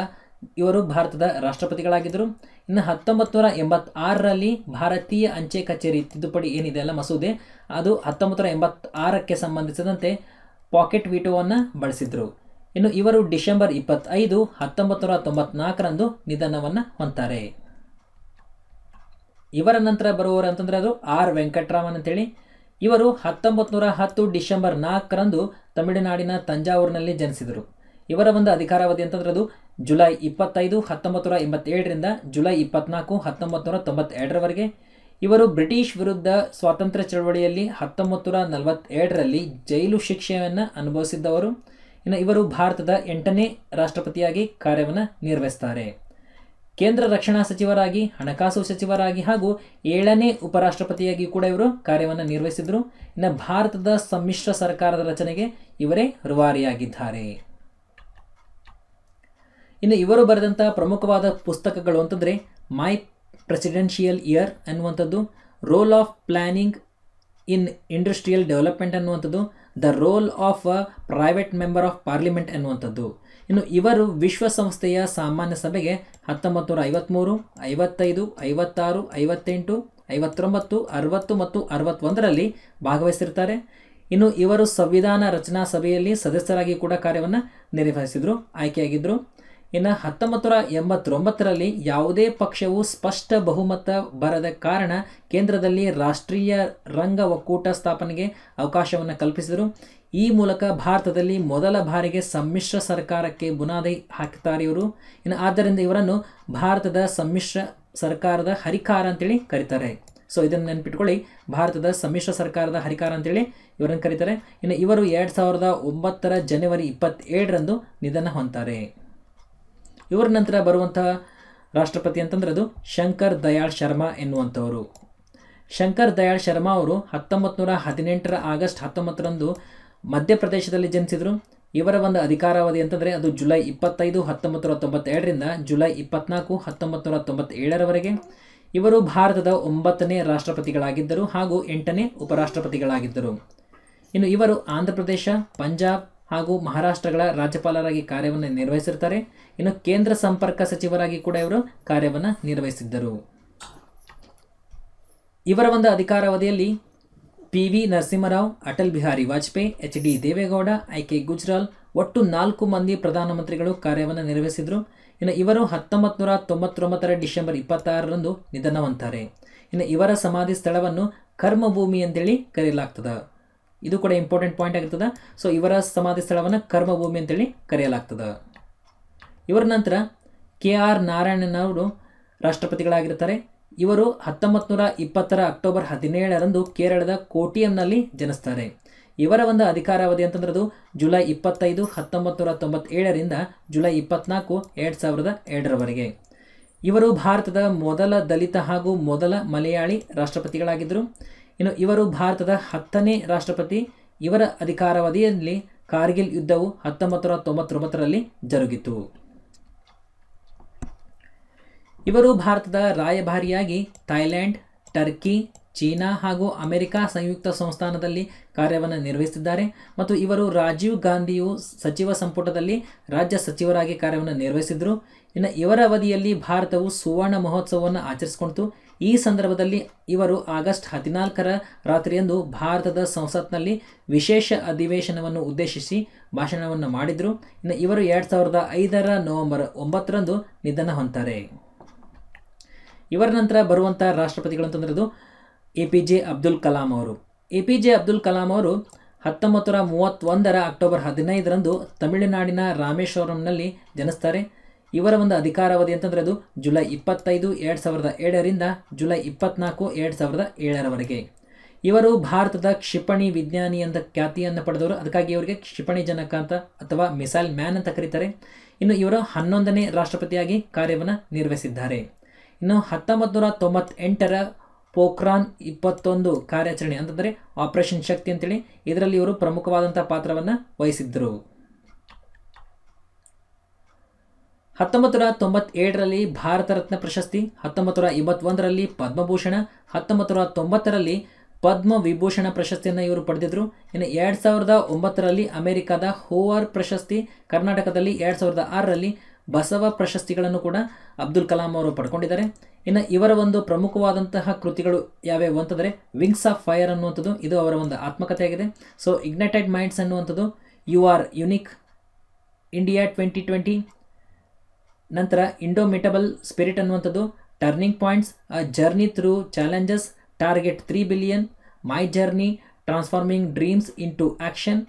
ಇವರು ಭಾರತದ ರಾಷ್ಟ್ರಪತಿಗಳಾಗಿದ್ದರು ಇನ್ನು ಹತ್ತೊಂಬತ್ತು ನೂರ ಎಂಬತ್ತಾರರಲ್ಲಿ ಭಾರತೀಯ ಅಂಚೆ ಕಚೇರಿ ತಿದ್ದುಪಡಿ ಏನಿದೆ ಅಲ್ಲ ಮಸೂದೆ ಅದು ಹತ್ತೊಂಬತ್ತು ನೂರ ಎಂಬತ್ತಾರಕ್ಕೆ ಸಂಬಂಧಿಸಿದಂತೆ ಪಾಕೆಟ್ ವಿಟೋವನ್ನು ಬಳಸಿದ್ರು ಇನ್ನು ಇವರು ಡಿಸೆಂಬರ್ ಇಪ್ಪತ್ತೈದು ಹತ್ತೊಂಬತ್ತು ನೂರ ತೊಂಬತ್ನಾಲ್ಕರಂದು ನಿಧನವನ್ನು ಹೊಂತಾರೆ ಇವರ ನಂತರ ಬರುವವರು ಅಂತಂದ್ರೆ ಅದು ಆರ್ ವೆಂಕಟರಾಮನ್ ಅಂತೇಳಿ ಇವರು ಹತ್ತೊಂಬತ್ತು ನೂರ ಹತ್ತು ಡಿಸೆಂಬರ್ ನಾಲ್ಕರಂದು ತಮಿಳುನಾಡಿನ ತಂಜಾವೂರಿನಲ್ಲಿ ಜನಿಸಿದರು ಇವರ ಒಂದು ಅಧಿಕಾರಾವಧಿ ಅಂತಂದ್ರೆ ಅದು ಜುಲೈ ಇಪ್ಪತ್ತೈದು ಹತ್ತೊಂಬತ್ತು ನೂರ ಎಂಬತ್ತೇಳರಿಂದ ಜುಲೈ ಇಪ್ಪತ್ನಾಲ್ಕು ಹತ್ತೊಂಬತ್ತು ನೂರ ತೊಂಬತ್ತೆರಡರವರೆಗೆ ಇವರು ಬ್ರಿಟಿಷ್ ವಿರುದ್ಧ ಸ್ವಾತಂತ್ರ್ಯ ಚಳವಳಿಯಲ್ಲಿ ಹತ್ತೊಂಬತ್ತು ನೂರ ಜೈಲು ಶಿಕ್ಷೆಯನ್ನು ಅನುಭವಿಸಿದ್ದವರು ಇನ್ನು ಇವರು ಭಾರತದ ಎಂಟನೇ ರಾಷ್ಟ್ರಪತಿಯಾಗಿ ಕಾರ್ಯವನ್ನು ನಿರ್ವಹಿಸ್ತಾರೆ ಕೇಂದ್ರ ರಕ್ಷಣಾ ಸಚಿವರಾಗಿ ಹಣಕಾಸು ಸಚಿವರಾಗಿ ಹಾಗೂ ಏಳನೇ ಉಪರಾಷ್ಟ್ರಪತಿಯಾಗಿ ಕೂಡ ಇವರು ಕಾರ್ಯವನ್ನು ನಿರ್ವಹಿಸಿದರು ಇನ್ನು ಭಾರತದ ಸಮ್ಮಿಶ್ರ ಸರ್ಕಾರದ ರಚನೆಗೆ ಇವರೇ ರುವಾರಿಯಾಗಿದ್ದಾರೆ ಇನ್ನು ಇವರು ಬರೆದಂಥ ಪ್ರಮುಖವಾದ ಪುಸ್ತಕಗಳು ಅಂತಂದರೆ ಮೈ ಪ್ರೆಸಿಡೆನ್ಷಿಯಲ್ ಇಯರ್ ಅನ್ನುವಂಥದ್ದು role of planning in industrial development ಅನ್ನುವಂಥದ್ದು the role of a private member of parliament ಅನ್ನುವಂಥದ್ದು ಇನ್ನು ಇವರು ವಿಶ್ವಸಂಸ್ಥೆಯ ಸಾಮಾನ್ಯ ಸಭೆಗೆ ಹತ್ತೊಂಬತ್ತು ನೂರ ಐವತ್ತ್ಮೂರು ಐವತ್ತೈದು ಐವತ್ತಾರು ಐವತ್ತೆಂಟು ಐವತ್ತೊಂಬತ್ತು ಅರವತ್ತು ಮತ್ತು ಅರವತ್ತೊಂದರಲ್ಲಿ ಭಾಗವಹಿಸಿರ್ತಾರೆ ಇನ್ನು ಇವರು ಸಂವಿಧಾನ ರಚನಾ ಸಭೆಯಲ್ಲಿ ಸದಸ್ಯರಾಗಿ ಕೂಡ ಕಾರ್ಯವನ್ನು ನಿರ್ವಹಿಸಿದರು ಆಯ್ಕೆಯಾಗಿದ್ದರು ಇನ್ನು ಹತ್ತೊಂಬತ್ತು ನೂರ ಎಂಬತ್ತೊಂಬತ್ತರಲ್ಲಿ ಯಾವುದೇ ಪಕ್ಷವು ಸ್ಪಷ್ಟ ಬಹುಮತ ಬರದ ಕಾರಣ ಕೇಂದ್ರದಲ್ಲಿ ರಾಷ್ಟ್ರೀಯ ರಂಗ ಒಕ್ಕೂಟ ಸ್ಥಾಪನೆಗೆ ಅವಕಾಶವನ್ನು ಕಲ್ಪಿಸಿದರು ಈ ಮೂಲಕ ಭಾರತದಲ್ಲಿ ಮೊದಲ ಬಾರಿಗೆ ಸಮ್ಮಿಶ್ರ ಸರ್ಕಾರಕ್ಕೆ ಬುನಾದಿ ಹಾಕುತ್ತಾರೆ ಇವರು ಇನ್ನು ಆದ್ದರಿಂದ ಇವರನ್ನು ಭಾರತದ ಸಮ್ಮಿಶ್ರ ಸರ್ಕಾರದ ಹರಿಕಾರ ಅಂತೇಳಿ ಕರೀತಾರೆ ಸೊ ಇದನ್ನು ನೆನ್ಪಿಟ್ಕೊಳ್ಳಿ ಭಾರತದ ಸಮ್ಮಿಶ್ರ ಸರ್ಕಾರದ ಹರಿಕಾರ ಅಂತೇಳಿ ಇವರನ್ನು ಕರೀತಾರೆ ಇನ್ನು ಇವರು ಎರಡು ಸಾವಿರದ ಒಂಬತ್ತರ ಜನವರಿ ಇಪ್ಪತ್ತೇಳರಂದು ನಿಧನ ಹೊಂತಾರೆ ಇವರ ನಂತರ ಬರುವಂತಹ ರಾಷ್ಟ್ರಪತಿ ಅಂತಂದ್ರೆ ಅದು ಶಂಕರ್ ದಯಾಳ್ ಶರ್ಮಾ ಎನ್ನುವಂಥವರು ಶಂಕರ್ ದಯಾಳ್ ಶರ್ಮಾ ಅವರು ಹತ್ತೊಂಬತ್ತು ನೂರ ಹದಿನೆಂಟರ ಆಗಸ್ಟ್ ಹತ್ತೊಂಬತ್ತರಂದು ಮಧ್ಯಪ್ರದೇಶದಲ್ಲಿ ಜನಿಸಿದರು ಇವರ ಒಂದು ಅಧಿಕಾರಾವಧಿ ಅಂತಂದರೆ ಅದು ಜುಲೈ ಇಪ್ಪತ್ತೈದು ಹತ್ತೊಂಬತ್ತು ನೂರ ತೊಂಬತ್ತೆರಡರಿಂದ ಜುಲೈ ಇಪ್ಪತ್ನಾಲ್ಕು ಹತ್ತೊಂಬತ್ತು ನೂರ ತೊಂಬತ್ತೇಳರವರೆಗೆ ಇವರು ಭಾರತದ ಒಂಬತ್ತನೇ ರಾಷ್ಟ್ರಪತಿಗಳಾಗಿದ್ದರು ಹಾಗೂ ಎಂಟನೇ ಉಪರಾಷ್ಟ್ರಪತಿಗಳಾಗಿದ್ದರು ಇನ್ನು ಇವರು ಆಂಧ್ರ ಪ್ರದೇಶ ಪಂಜಾಬ್ ಹಾಗೂ ಮಹಾರಾಷ್ಟ್ರಗಳ ರಾಜ್ಯಪಾಲರಾಗಿ ಕಾರ್ಯವನ್ನು ನಿರ್ವಹಿಸಿರುತ್ತಾರೆ ಇನ್ನು ಕೇಂದ್ರ ಸಂಪರ್ಕ ಸಚಿವರಾಗಿ ಕೂಡ ಇವರು ಕಾರ್ಯವನ್ನು ನಿರ್ವಹಿಸಿದ್ದರು ಇವರ ಒಂದು ಅಧಿಕಾರಾವಧಿಯಲ್ಲಿ P V Narasimha Rao Atal Bihari Vajpayee H D Deve Gowda I K Gujral ಒಟ್ಟು ನಾಲ್ಕು ಮಂದಿ ಪ್ರಧಾನಮಂತ್ರಿಗಳು ಕಾರ್ಯವನ್ನು ನಿರ್ವಹಿಸಿದರು ಇನ್ನು ಇವರು ಹತ್ತೊಂಬತ್ತು ನೂರ ತೊಂಬತ್ತೊಂಬತ್ತರ ಡಿಸೆಂಬರ್ ಇಪ್ಪತ್ತಾರರಂದು ನಿಧನ ಇನ್ನು ಇವರ ಸಮಾಧಿ ಸ್ಥಳವನ್ನು ಕರ್ಮಭೂಮಿ ಅಂತೇಳಿ ಕರೆಯಲಾಗ್ತದೆ ಇದು ಕೂಡ ಇಂಪಾರ್ಟೆಂಟ್ ಪಾಯಿಂಟ್ ಆಗಿರ್ತದೆ ಸೊ ಇವರ ಸಮಾಧಿ ಸ್ಥಳವನ್ನು ಕರ್ಮಭೂಮಿ ಅಂತೇಳಿ ಕರೆಯಲಾಗ್ತದೆ ಇವರ ನಂತರ ಕೆ ಆರ್ ನಾರಾಯಣನವರು ರಾಷ್ಟ್ರಪತಿಗಳಾಗಿರ್ತಾರೆ ಇವರು ಹತ್ತೊಂಬತ್ತು ನೂರ ಇಪ್ಪತ್ತರ ಅಕ್ಟೋಬರ್ ಹದಿನೇಳರಂದು ಕೇರಳದ ಕೋಟಿಯಂನಲ್ಲಿ ಜನಿಸ್ತಾರೆ ಇವರ ಒಂದು ಅಧಿಕಾರಾವಧಿ ಅಂತಂದ್ರೆ ಅದು ಜುಲೈ ಇಪ್ಪತ್ತೈದು ಹತ್ತೊಂಬತ್ತು ನೂರ ತೊಂಬತ್ತೇಳರಿಂದ ಜುಲೈ ಇಪ್ಪತ್ನಾಲ್ಕು ಎರಡು ಸಾವಿರದ ಎರಡರವರೆಗೆ ಇವರು ಭಾರತದ ಮೊದಲ ದಲಿತ ಹಾಗೂ ಮೊದಲ ಮಲಯಾಳಿ ರಾಷ್ಟ್ರಪತಿಗಳಾಗಿದ್ದರು ಇನ್ನು ಇವರು ಭಾರತದ ಹತ್ತನೇ ರಾಷ್ಟ್ರಪತಿ ಇವರ ಅಧಿಕಾರಾವಧಿಯಲ್ಲಿ ಕಾರ್ಗಿಲ್ ಯುದ್ಧವು ಹತ್ತೊಂಬತ್ತು ನೂರ ತೊಂಬತ್ತೊಂಬತ್ತರಲ್ಲಿ ಜರುಗಿತು ಇವರು ಭಾರತದ ರಾಯಭಾರಿಯಾಗಿ ಥೈಲ್ಯಾಂಡ್ ಟರ್ಕಿ ಚೀನಾ ಹಾಗೂ ಅಮೆರಿಕಾ ಸಂಯುಕ್ತ ಸಂಸ್ಥಾನದಲ್ಲಿ ಕಾರ್ಯವನ್ನು ನಿರ್ವಹಿಸಿದ್ದಾರೆ ಮತ್ತು ಇವರು ರಾಜೀವ್ ಗಾಂಧಿಯು ಸಚಿವ ಸಂಪುಟದಲ್ಲಿ ರಾಜ್ಯ ಸಚಿವರಾಗಿ ಕಾರ್ಯವನ್ನು ನಿರ್ವಹಿಸಿದರು ಇನ್ನು ಇವರ ಅವಧಿಯಲ್ಲಿ ಭಾರತವು ಸುವರ್ಣ ಮಹೋತ್ಸವವನ್ನು ಆಚರಿಸಿಕೊಂಡಿತು ಈ ಸಂದರ್ಭದಲ್ಲಿ ಇವರು ಆಗಸ್ಟ್ ಹದಿನಾಲ್ಕರ ರಾತ್ರಿಯಂದು ಭಾರತದ ಸಂಸತ್ನಲ್ಲಿ ವಿಶೇಷ ಅಧಿವೇಶನವನ್ನು ಉದ್ದೇಶಿಸಿ ಭಾಷಣವನ್ನು ಮಾಡಿದರು ಇನ್ನು ಇವರು ಎರಡು ಸಾವಿರದ ಐದರ ನವೆಂಬರ್ ಒಂಬತ್ತರಂದು ನಿಧನ ಹೊಂತಾರೆ ಇವರ ನಂತರ ಬರುವಂಥ ರಾಷ್ಟ್ರಪತಿಗಳು ಅಂತಂದ್ರೆ ಅದು A P J Abdul Kalam ಅವರು A P J Abdul Kalam ಅವರು ಹತ್ತೊಂಬತ್ತು ಮೂವತ್ತೊಂದರ ಅಕ್ಟೋಬರ್ ಹದಿನೈದರಂದು ತಮಿಳುನಾಡಿನ ರಾಮೇಶ್ವರಂನಲ್ಲಿ ಜನಿಸ್ತಾರೆ ಇವರ ಒಂದು ಅಧಿಕಾರಾವಧಿ ಅಂತಂದರೆ ಅದು ಜುಲೈ ಇಪ್ಪತ್ತೈದು ಎರಡು ಸಾವಿರದ ಏಳರಿಂದ ಜುಲೈ ಇಪ್ಪತ್ನಾಲ್ಕು ಎರಡು ಸಾವಿರದ ಏಳರವರೆಗೆ ಇವರು ಭಾರತದ ಕ್ಷಿಪಣಿ ವಿಜ್ಞಾನಿ ಅಂತ ಖ್ಯಾತಿಯನ್ನು ಪಡೆದವರು ಅದಕ್ಕಾಗಿ ಇವರಿಗೆ ಕ್ಷಿಪಣಿ ಜನಕ ಅಂತ ಅಥವಾ ಮಿಸೈಲ್ ಮ್ಯಾನ್ ಅಂತ ಕರೀತಾರೆ ಇನ್ನು ಇವರು ಹನ್ನೊಂದನೇ ರಾಷ್ಟ್ರಪತಿಯಾಗಿ ಕಾರ್ಯವನ್ನು ನಿರ್ವಹಿಸಿದ್ದಾರೆ ಇನ್ನು ಹತ್ತೊಂಬತ್ತು ನೂರ ತೊಂಬತ್ತೆಂಟರ ಪೋಖ್ರಾನ್ ಇಪ್ಪತ್ತೊಂದು ಕಾರ್ಯಾಚರಣೆ ಅಂತಂದರೆ ಆಪರೇಷನ್ ಶಕ್ತಿ ಅಂತೇಳಿ ಇದರಲ್ಲಿ ಇವರು ಪ್ರಮುಖವಾದಂಥ ಪಾತ್ರವನ್ನು ವಹಿಸಿದ್ದರು ಹತ್ತೊಂಬತ್ತು ನೂರ ತೊಂಬತ್ತೇಳರಲ್ಲಿ ಭಾರತ ರತ್ನ ಪ್ರಶಸ್ತಿ ಹತ್ತೊಂಬತ್ತು ನೂರ ಇಪ್ಪತ್ತೊಂದರಲ್ಲಿ ಪದ್ಮಭೂಷಣ ಹತ್ತೊಂಬತ್ತು ನೂರ ತೊಂಬತ್ತರಲ್ಲಿ ಪದ್ಮ ವಿಭೂಷಣ ಪ್ರಶಸ್ತಿಯನ್ನು ಇವರು ಪಡೆದಿದ್ದರು ಇನ್ನು ಎರಡು ಸಾವಿರದ ಒಂಬತ್ತರಲ್ಲಿ ಅಮೆರಿಕದ ಹೋವರ್ ಪ್ರಶಸ್ತಿ ಕರ್ನಾಟಕದಲ್ಲಿ ಎರಡು ಸಾವಿರದ ಆರರಲ್ಲಿ ಬಸವ ಪ್ರಶಸ್ತಿಗಳನ್ನು ಕೂಡ ಅಬ್ದುಲ್ ಕಲಾಂ ಅವರು ಪಡ್ಕೊಂಡಿದ್ದಾರೆ ಇನ್ನು ಇವರ ಒಂದು ಪ್ರಮುಖವಾದಂತಹ ಕೃತಿಗಳು ಯಾವ್ಯಾವು ಅಂತಂದರೆ ವಿಂಗ್ಸ್ ಆಫ್ ಫೈರ್ ಅನ್ನುವಂಥದ್ದು ಇದು ಅವರ ಒಂದು ಆತ್ಮಕಥೆಯಾಗಿದೆ ಸೊ ಇಗ್ನೈಟೆಡ್ ಮೈಂಡ್ಸ್ ಅನ್ನುವಂಥದ್ದು you are unique India twenty twenty ನಂತರ ಇಂಡೋಮಿಟಬಲ್ ಸ್ಪಿರಿಟ್ ಅನ್ನುವಂಥದ್ದು turning points a journey through challenges target three billion my journey transforming dreams into action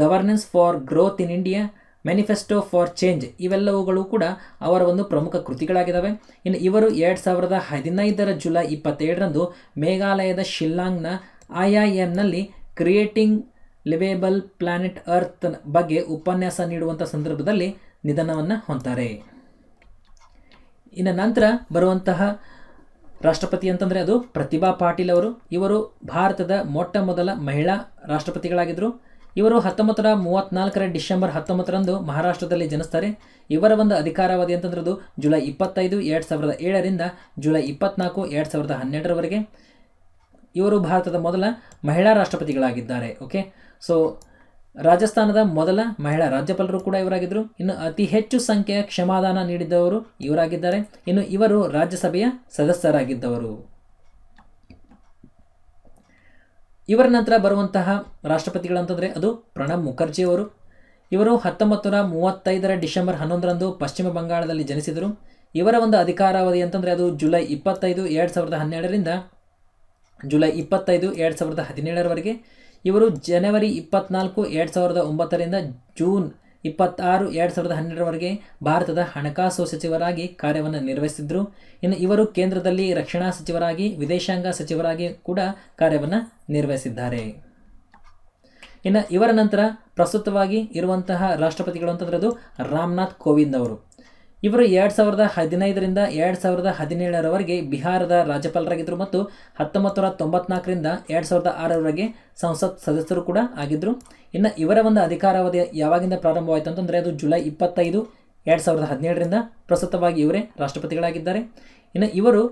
governance for growth in India manifesto for change ಇವೆಲ್ಲವುಗಳು ಕೂಡ ಅವರ ಒಂದು ಪ್ರಮುಖ ಕೃತಿಗಳಾಗಿದ್ದಾವೆ ಇನ್ನು ಇವರು ಎರಡು ಸಾವಿರದ ಹದಿನೈದರ ಜುಲೈ ಇಪ್ಪತ್ತೇಳರಂದು ಮೇಘಾಲಯದ ಶಿಲ್ಲಾಂಗ್ನ ಐ ಐ ಎಮ್ನಲ್ಲಿ ಕ್ರಿಯೇಟಿಂಗ್ ಲಿವೇಬಲ್ ಪ್ಲಾನೆಟ್ ಅರ್ತ್ ಬಗ್ಗೆ ಉಪನ್ಯಾಸ ನೀಡುವಂಥ ಸಂದರ್ಭದಲ್ಲಿ ನಿಧನವನ್ನು ಹೊಂತಾರೆ ಇನ್ನು ನಂತರ ಬರುವಂತಹ ರಾಷ್ಟ್ರಪತಿ ಅಂತಂದರೆ ಅದು ಪ್ರತಿಭಾ ಪಾಟೀಲ್ ಅವರು ಇವರು ಭಾರತದ ಮೊಟ್ಟ ಮೊದಲ ಮಹಿಳಾ ರಾಷ್ಟ್ರಪತಿಗಳಾಗಿದ್ದರು ಇವರು ಹತ್ತೊಂಬತ್ತರ ಮೂವತ್ತ್ನಾಲ್ಕರ ಡಿಸೆಂಬರ್ ಹತ್ತೊಂಬತ್ತರಂದು ಮಹಾರಾಷ್ಟ್ರದಲ್ಲಿ ಜನಿಸ್ತಾರೆ ಇವರ ಒಂದು ಅಧಿಕಾರಾವಧಿ ಅಂತಂದ್ರೆ ಅದು ಜುಲೈ ಇಪ್ಪತ್ತೈದು ಎರಡು ಸಾವಿರದ ಏಳರಿಂದ ಜುಲೈ ಇಪ್ಪತ್ನಾಲ್ಕು ಎರಡು ಸಾವಿರದ ಹನ್ನೆರಡರವರೆಗೆ ಇವರು ಭಾರತದ ಮೊದಲ ಮಹಿಳಾ ರಾಷ್ಟ್ರಪತಿಗಳಾಗಿದ್ದಾರೆ ಓಕೆ ಸೊ ರಾಜಸ್ಥಾನದ ಮೊದಲ ಮಹಿಳಾ ರಾಜ್ಯಪಾಲರು ಕೂಡ ಇವರಾಗಿದ್ದರು ಇನ್ನು ಅತಿ ಹೆಚ್ಚು ಸಂಖ್ಯೆಯ ಕ್ಷಮಾದಾನ ನೀಡಿದ್ದವರು ಇವರಾಗಿದ್ದಾರೆ ಇನ್ನು ಇವರು ರಾಜ್ಯಸಭೆಯ ಸದಸ್ಯರಾಗಿದ್ದವರು ಇವರ ನಂತರ ಬರುವಂತಹ ರಾಷ್ಟ್ರಪತಿಗಳಂತಂದರೆ ಅದು ಪ್ರಣಬ್ ಮುಖರ್ಜಿ ಅವರು ಇವರು ಹತ್ತೊಂಬತ್ತು ನೂರ ಮೂವತ್ತೈದರ ಡಿಸೆಂಬರ್ ಹನ್ನೊಂದರಂದು ಪಶ್ಚಿಮ ಬಂಗಾಳದಲ್ಲಿ ಜನಿಸಿದರು ಇವರ ಒಂದು ಅಧಿಕಾರಾವಧಿ ಅಂತಂದರೆ ಅದು ಜುಲೈ ಇಪ್ಪತ್ತೈದು ಎರಡು ಸಾವಿರದ ಹನ್ನೆರಡರಿಂದ ಜುಲೈ ಇಪ್ಪತ್ತೈದು ಎರಡು ಸಾವಿರದ ಹದಿನೇಳರವರೆಗೆ ಇವರು ಜನವರಿ ಇಪ್ಪತ್ನಾಲ್ಕು ಎರಡು ಸಾವಿರದ ಒಂಬತ್ತರಿಂದ ಜೂನ್ ಇಪ್ಪತ್ತಾರು ಎರಡು ಸಾವಿರದ ಹನ್ನೆರಡರವರೆಗೆ ಭಾರತದ ಹಣಕಾಸು ಸಚಿವರಾಗಿ ಕಾರ್ಯವನ್ನು ನಿರ್ವಹಿಸಿದ್ರು ಇನ್ನು ಇವರು ಕೇಂದ್ರದಲ್ಲಿ ರಕ್ಷಣಾ ಸಚಿವರಾಗಿ ವಿದೇಶಾಂಗ ಸಚಿವರಾಗಿ ಕೂಡ ಕಾರ್ಯವನ್ನು ನಿರ್ವಹಿಸಿದ್ದಾರೆ ಇನ್ನು ಇವರ ನಂತರ ಪ್ರಸ್ತುತವಾಗಿ ಇರುವಂತಹ ರಾಷ್ಟ್ರಪತಿಗಳು ಅಂತಂದ್ರೆ ಅದು ರಾಮನಾಥ್ ಕೋವಿಂದ್ ಅವರು ಇವರು ಎರಡು ಸಾವಿರದ ಹದಿನೈದರಿಂದ ಎರಡು ಸಾವಿರದ ಹದಿನೇಳರವರೆಗೆ ಬಿಹಾರದ ರಾಜ್ಯಪಾಲರಾಗಿದ್ದರು ಮತ್ತು ಹತ್ತೊಂಬತ್ತು ನೂರ ತೊಂಬತ್ನಾಲ್ಕರಿಂದ ಎರಡು ಸಾವಿರದ ಆರರವರೆಗೆ ಸಂಸತ್ ಸದಸ್ಯರು ಕೂಡ ಆಗಿದ್ದರು ಇನ್ನು ಇವರ ಒಂದು ಅಧಿಕಾರಾವಧಿ ಯಾವಾಗಿಂದ ಪ್ರಾರಂಭವಾಯಿತು ಅಂತಂದರೆ ಅದು ಜುಲೈ ಇಪ್ಪತ್ತೈದು ಎರಡು ಸಾವಿರದ ಹದಿನೇಳರಿಂದ ಪ್ರಸ್ತುತವಾಗಿ ಇವರೇ ರಾಷ್ಟ್ರಪತಿಗಳಾಗಿದ್ದಾರೆ ಇನ್ನು ಇವರು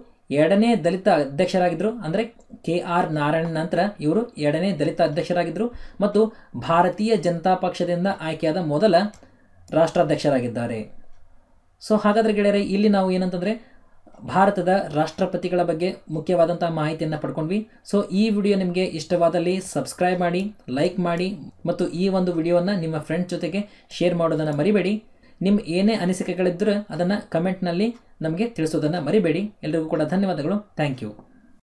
ಎರಡನೇ ದಲಿತ ಅಧ್ಯಕ್ಷರಾಗಿದ್ದರು ಅಂದರೆ ಕೆ ಆರ್ ನಾರಾಯಣ ನಂತರ ಇವರು ಎರಡನೇ ದಲಿತ ಅಧ್ಯಕ್ಷರಾಗಿದ್ದರು ಮತ್ತು ಭಾರತೀಯ ಜನತಾ ಪಕ್ಷದಿಂದ ಆಯ್ಕೆಯಾದ ಮೊದಲ ರಾಷ್ಟ್ರಾಧ್ಯಕ್ಷರಾಗಿದ್ದಾರೆ ಸೊ ಹಾಗಾದರೆ ಗೆಳೆಯರೆ ಇಲ್ಲಿ ನಾವು ಏನಂತಂದರೆ ಭಾರತದ ರಾಷ್ಟ್ರಪತಿಗಳ ಬಗ್ಗೆ ಮುಖ್ಯವಾದಂಥ ಮಾಹಿತಿಯನ್ನು ಪಡ್ಕೊಂಡ್ವಿ ಸೊ ಈ ವಿಡಿಯೋ ನಿಮಗೆ ಇಷ್ಟವಾದಲ್ಲಿ ಸಬ್ಸ್ಕ್ರೈಬ್ ಮಾಡಿ ಲೈಕ್ ಮಾಡಿ ಮತ್ತು ಈ ಒಂದು ವಿಡಿಯೋವನ್ನು ನಿಮ್ಮ ಫ್ರೆಂಡ್ಸ್ ಜೊತೆಗೆ ಶೇರ್ ಮಾಡೋದನ್ನು ಮರಿಬೇಡಿ ನಿಮ್ಮ ಏನೇ ಅನಿಸಿಕೆಗಳಿದ್ದರೂ ಅದನ್ನು ಕಮೆಂಟ್ನಲ್ಲಿ ನಮಗೆ ತಿಳಿಸೋದನ್ನು ಮರಿಬೇಡಿ ಎಲ್ರಿಗೂ ಕೂಡ ಧನ್ಯವಾದಗಳು ಥ್ಯಾಂಕ್ ಯು